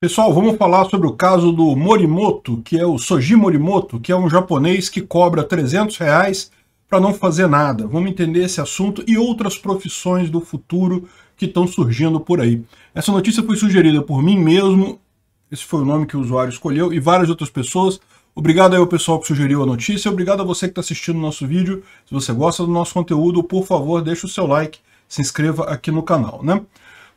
Pessoal, vamos falar sobre o caso do Morimoto, que é o Soji Morimoto, que é um japonês que cobra 300 reais para não fazer nada. Vamos entender esse assunto e outras profissões do futuro que estão surgindo por aí. Essa notícia foi sugerida por mim mesmo, esse foi o nome que o usuário escolheu, e várias outras pessoas. Obrigado aí ao pessoal que sugeriu a notícia, obrigado a você que está assistindo o nosso vídeo. Se você gosta do nosso conteúdo, por favor, deixe o seu like, se inscreva aqui no canal, né?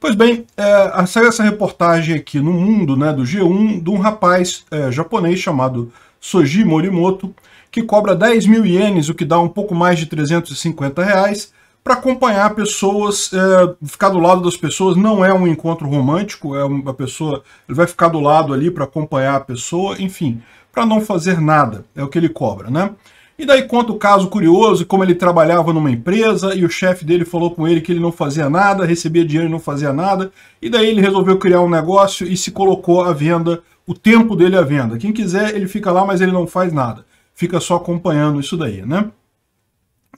Pois bem, é, saiu essa reportagem aqui no mundo né, do G1 de um rapaz é, japonês chamado Soji Morimoto, que cobra 10 mil ienes, o que dá um pouco mais de 350 reais, para acompanhar pessoas, é, ficar do lado das pessoas, não é um encontro romântico, é uma pessoa, ele vai ficar do lado ali para acompanhar a pessoa, enfim, para não fazer nada, é o que ele cobra, né? E daí conta o caso curioso, como ele trabalhava numa empresa e o chefe dele falou com ele que ele não fazia nada, recebia dinheiro e não fazia nada. E daí ele resolveu criar um negócio e se colocou à venda, o tempo dele à venda. Quem quiser, ele fica lá, mas ele não faz nada. Fica só acompanhando isso daí, né?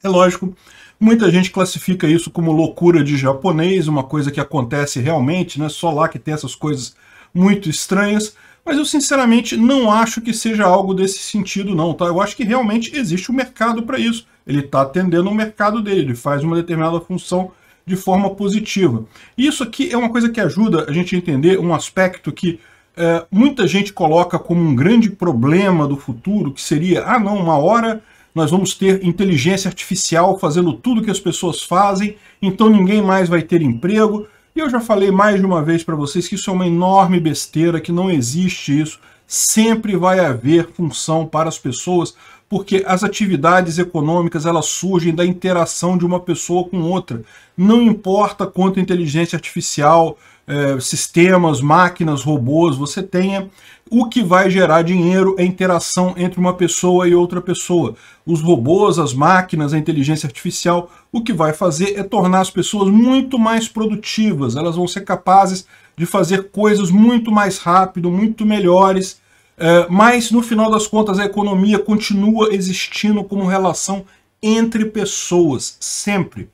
É lógico, muita gente classifica isso como loucura de japonês, uma coisa que acontece realmente, né? Só lá que tem essas coisas muito estranhas, mas eu sinceramente não acho que seja algo desse sentido não, tá? Eu acho que realmente existe um mercado para isso. Ele está atendendo o mercado dele, ele faz uma determinada função de forma positiva. E isso aqui é uma coisa que ajuda a gente a entender um aspecto que é, muita gente coloca como um grande problema do futuro, que seria, ah não, uma hora nós vamos ter inteligência artificial fazendo tudo que as pessoas fazem, então ninguém mais vai ter emprego, e eu já falei mais de uma vez para vocês que isso é uma enorme besteira, que não existe isso. Sempre vai haver função para as pessoas, porque as atividades econômicas elas surgem da interação de uma pessoa com outra. Não importa quanto inteligência artificial, eh, sistemas, máquinas, robôs você tenha, o que vai gerar dinheiro é interação entre uma pessoa e outra pessoa. Os robôs, as máquinas, a inteligência artificial, o que vai fazer é tornar as pessoas muito mais produtivas. Elas vão ser capazes de fazer coisas muito mais rápido, muito melhores, é, mas, no final das contas, a economia continua existindo como relação entre pessoas, sempre.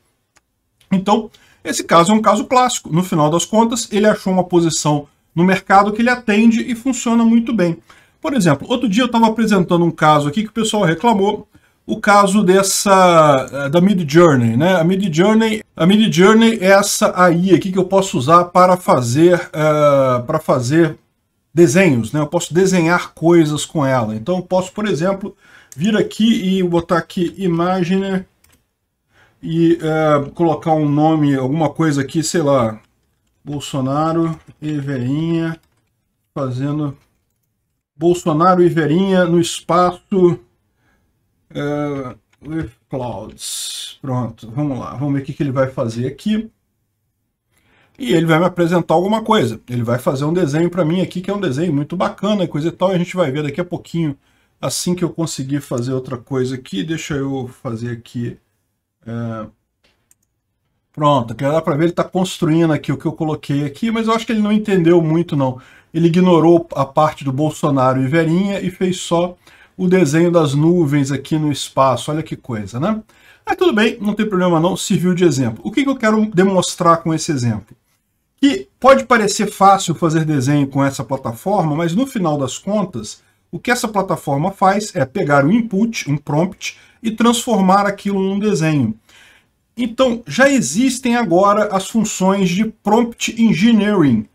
Então, esse caso é um caso clássico. No final das contas, ele achou uma posição no mercado que ele atende e funciona muito bem. Por exemplo, outro dia eu estava apresentando um caso aqui que o pessoal reclamou, o caso dessa eh, da Mid Journey, né? A Mid Journey, a Mid Journey é essa aí aqui que eu posso usar para fazer, uh, para fazer desenhos, né? Eu posso desenhar coisas com ela. Então eu posso, por exemplo, vir aqui e botar aqui imagem e é, colocar um nome, alguma coisa aqui, sei lá, Bolsonaro e Verinha fazendo Bolsonaro e Verinha no espaço with é, clouds. Pronto, vamos lá, vamos ver o que ele vai fazer aqui e ele vai me apresentar alguma coisa. Ele vai fazer um desenho para mim aqui, que é um desenho muito bacana, e coisa e tal, e a gente vai ver daqui a pouquinho, assim que eu conseguir fazer outra coisa aqui. Deixa eu fazer aqui... É... Pronto, aqui dá para ver, ele está construindo aqui o que eu coloquei aqui, mas eu acho que ele não entendeu muito, não. Ele ignorou a parte do Bolsonaro e Verinha e fez só o desenho das nuvens aqui no espaço. Olha que coisa, né? Mas tudo bem, não tem problema não, serviu de exemplo. O que, que eu quero demonstrar com esse exemplo? que pode parecer fácil fazer desenho com essa plataforma, mas no final das contas, o que essa plataforma faz é pegar um input, um prompt, e transformar aquilo num desenho. Então, já existem agora as funções de prompt engineering.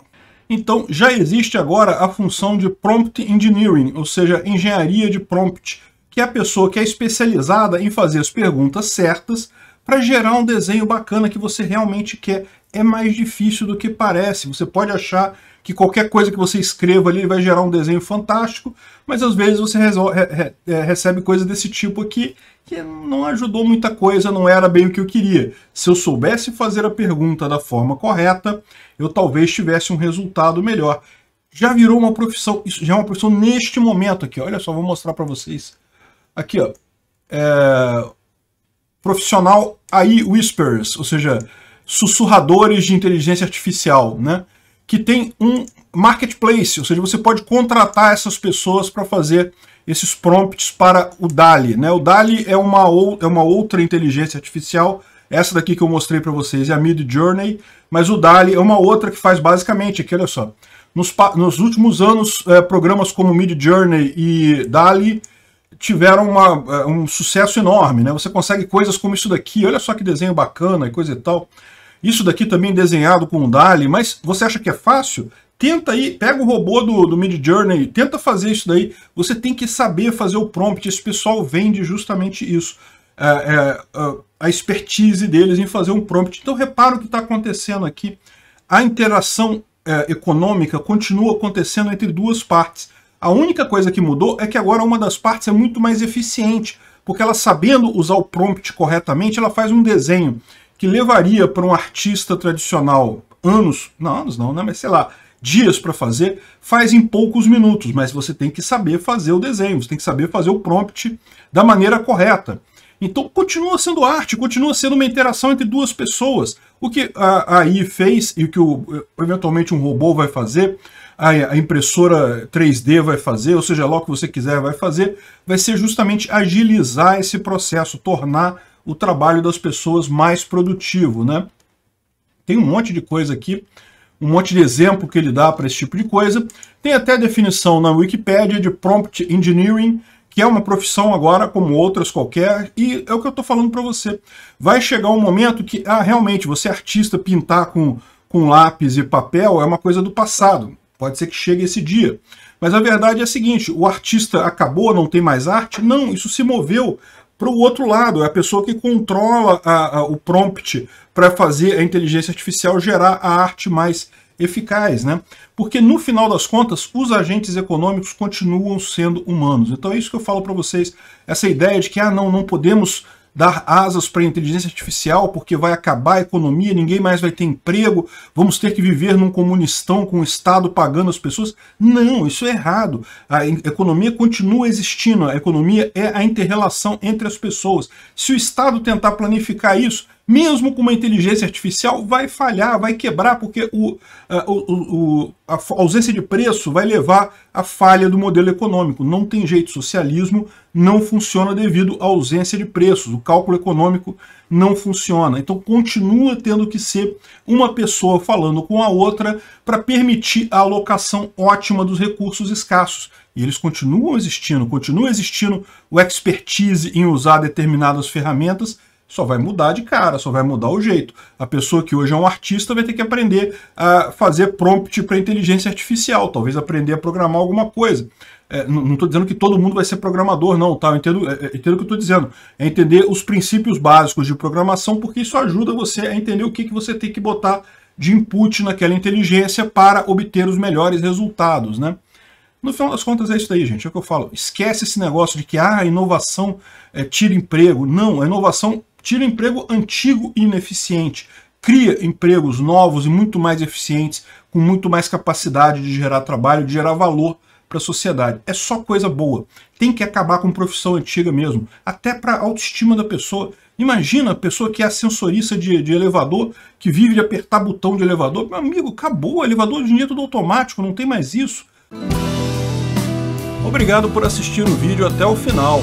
Então, já existe agora a função de prompt engineering, ou seja, engenharia de prompt, que é a pessoa que é especializada em fazer as perguntas certas para gerar um desenho bacana que você realmente quer é mais difícil do que parece. Você pode achar que qualquer coisa que você escreva ali vai gerar um desenho fantástico, mas às vezes você resolve, re, re, é, recebe coisa desse tipo aqui que não ajudou muita coisa, não era bem o que eu queria. Se eu soubesse fazer a pergunta da forma correta, eu talvez tivesse um resultado melhor. Já virou uma profissão, isso já é uma profissão neste momento aqui, olha só, vou mostrar para vocês. Aqui, ó, é, profissional AI Whispers, ou seja, sussurradores de inteligência artificial, né? que tem um marketplace, ou seja, você pode contratar essas pessoas para fazer esses prompts para o DALI. Né? O DALI é uma, ou, é uma outra inteligência artificial, essa daqui que eu mostrei para vocês é a Mid Journey, mas o DALI é uma outra que faz basicamente, aqui olha só, nos, nos últimos anos, eh, programas como Mid Journey e DALI tiveram uma, eh, um sucesso enorme, né? Você consegue coisas como isso daqui, olha só que desenho bacana e coisa e tal. Isso daqui também desenhado com o DALI, mas você acha que é fácil? Tenta aí, pega o robô do, do Mid Journey, tenta fazer isso daí. Você tem que saber fazer o prompt. Esse pessoal vende justamente isso. É, é, a expertise deles em fazer um prompt. Então repara o que está acontecendo aqui. A interação é, econômica continua acontecendo entre duas partes. A única coisa que mudou é que agora uma das partes é muito mais eficiente, porque ela sabendo usar o prompt corretamente, ela faz um desenho que levaria para um artista tradicional anos, não anos não, né, mas sei lá, dias para fazer, faz em poucos minutos, mas você tem que saber fazer o desenho, você tem que saber fazer o prompt da maneira correta. Então continua sendo arte, continua sendo uma interação entre duas pessoas. O que a AI fez e o que o, eventualmente um robô vai fazer, a, impressora 3D vai fazer, ou seja logo o que você quiser vai fazer, vai ser justamente agilizar esse processo, tornar o trabalho das pessoas mais produtivo, né? Tem um monte de coisa aqui, um monte de exemplo que ele dá para esse tipo de coisa. Tem até definição na Wikipedia de Prompt Engineering, que é uma profissão agora como outras qualquer, e é o que eu estou falando para você. Vai chegar um momento que, ah, realmente, você é artista pintar com, com lápis e papel é uma coisa do passado. Pode ser que chegue esse dia. Mas a verdade é a seguinte, o artista acabou, não tem mais arte? Não, isso se moveu para o outro lado, é a pessoa que controla a, a, o prompt para fazer a inteligência artificial gerar a arte mais eficaz, né? Porque no final das contas, os agentes econômicos continuam sendo humanos. Então é isso que eu falo para vocês, essa ideia de que ah, não, não podemos dar asas para a inteligência artificial, porque vai acabar a economia, ninguém mais vai ter emprego, vamos ter que viver num comunistão com o Estado pagando as pessoas. Não, isso é errado. A economia continua existindo, a economia é a interrelação entre as pessoas. Se o Estado tentar planificar isso, mesmo com uma inteligência artificial, vai falhar, vai quebrar, porque o, a, o, a ausência de preço vai levar à falha do modelo econômico. Não tem jeito, socialismo não funciona devido à ausência de preços, o cálculo econômico não funciona. Então continua tendo que ser uma pessoa falando com a outra para permitir a alocação ótima dos recursos escassos. E eles continuam existindo, continua existindo o expertise em usar determinadas ferramentas, só vai mudar de cara, só vai mudar o jeito. A pessoa que hoje é um artista vai ter que aprender a fazer prompt para inteligência artificial, talvez aprender a programar alguma coisa. É, não estou dizendo que todo mundo vai ser programador, não, tá? Eu entendo, é, é entendo o que eu estou dizendo. É entender os princípios básicos de programação, porque isso ajuda você a entender o que, que você tem que botar de input naquela inteligência para obter os melhores resultados, né? No final das contas é isso aí, gente. É o que eu falo. Esquece esse negócio de que ah, a inovação é, tira emprego. Não, a inovação tira emprego antigo e ineficiente, cria empregos novos e muito mais eficientes, com muito mais capacidade de gerar trabalho, de gerar valor para a sociedade. É só coisa boa. Tem que acabar com profissão antiga mesmo, até para a autoestima da pessoa. Imagina a pessoa que é ascensorista de, de, elevador, que vive de apertar botão de elevador. Meu amigo, acabou, elevador de dinheiro é tudo automático, não tem mais isso. Obrigado por assistir o vídeo até o final.